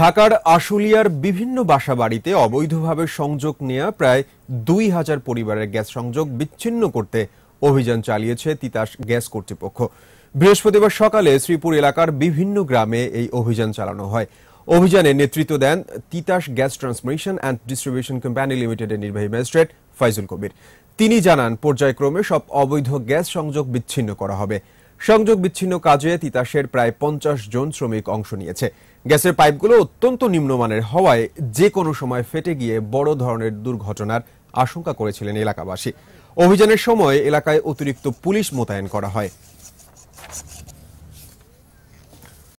ঢাকার আশুলিয়ার বিভিন্ন বাসা বাড়িতে অবৈধভাবে সংযোগ নেয়া প্রায় দুই হাজার পরিবারের গ্যাস সংযোগ বিচ্ছিন্ন করতে অভিযান চালিয়েছে তিতাস গ্যাস কর্তৃপক্ষ বৃহস্পতিবার সকালে শ্রীপুর এলাকার বিভিন্ন গ্রামে এই অভিযান চালানো হয় অভিযানে নেতৃত্ব দেন Titas gas transmission and distribution company লিমিটেডের নির্বাহী ম্যাজিস্ট্রেট ফাইজুল কবির তিনি জানান পর্যায়ক্রমে সব অবৈধ গ্যাস সংযোগ বিচ্ছিন্ন করা হবে সংযোগ বিচ্ছিন্ন কাজে তিতাসের প্রায় পঞ্চাশ জন শ্রমিক অংশ নিয়েছে গ্যাসের পাইপগুলো অত্যন্ত নিম্নমানের হওয়ায় যে কোনো সময় ফেটে গিয়ে বড় ধরনের দুর্ঘটনার আশঙ্কা করেছিলেন এলাকাবাসী অভিযানের সময় এলাকায় অতিরিক্ত পুলিশ মোতায়েন করা হয়